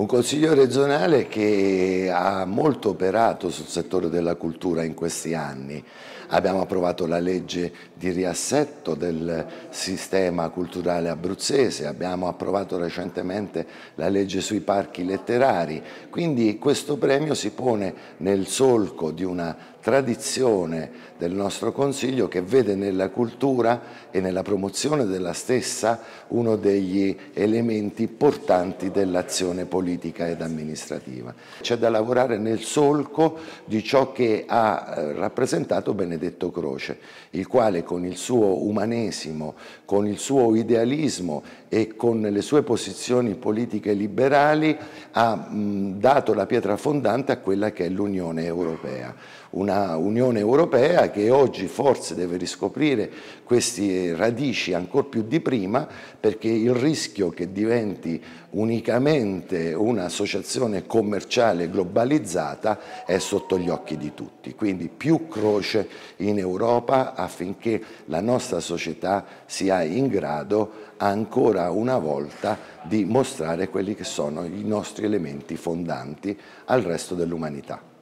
Un consiglio regionale che ha molto operato sul settore della cultura in questi anni. Abbiamo approvato la legge di riassetto del sistema culturale abruzzese, abbiamo approvato recentemente la legge sui parchi letterari, quindi questo premio si pone nel solco di una tradizione del nostro Consiglio che vede nella cultura e nella promozione della stessa uno degli elementi portanti dell'azione politica ed amministrativa. C'è da lavorare nel solco di ciò che ha eh, rappresentato Benedetto Croce, il quale con il suo umanesimo, con il suo idealismo e con le sue posizioni politiche liberali ha dato la pietra fondante a quella che è l'Unione Europea. Una una Unione Europea che oggi forse deve riscoprire queste radici ancora più di prima perché il rischio che diventi unicamente un'associazione commerciale globalizzata è sotto gli occhi di tutti. Quindi più croce in Europa affinché la nostra società sia in grado ancora una volta di mostrare quelli che sono i nostri elementi fondanti al resto dell'umanità.